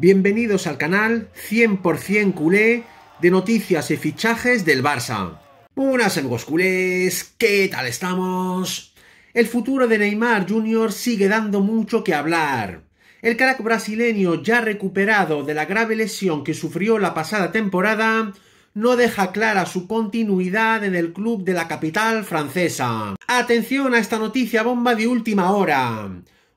Bienvenidos al canal 100% culé de noticias y fichajes del Barça. Buenas vos culés, ¿qué tal estamos? El futuro de Neymar Jr. sigue dando mucho que hablar. El crack brasileño ya recuperado de la grave lesión que sufrió la pasada temporada no deja clara su continuidad en el club de la capital francesa. Atención a esta noticia bomba de última hora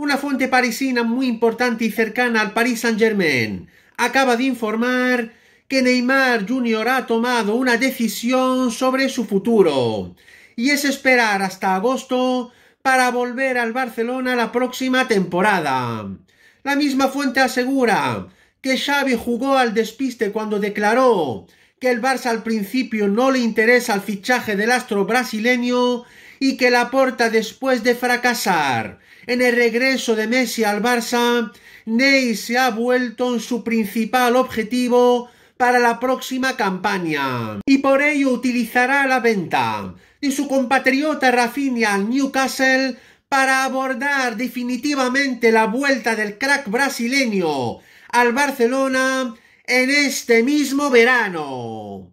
una fuente parisina muy importante y cercana al Paris Saint-Germain, acaba de informar que Neymar Jr. ha tomado una decisión sobre su futuro y es esperar hasta agosto para volver al Barcelona la próxima temporada. La misma fuente asegura que Xavi jugó al despiste cuando declaró que el Barça al principio no le interesa el fichaje del astro brasileño y que porta después de fracasar en el regreso de Messi al Barça, Ney se ha vuelto en su principal objetivo para la próxima campaña y por ello utilizará la venta de su compatriota Rafinha al Newcastle para abordar definitivamente la vuelta del crack brasileño al Barcelona en este mismo verano.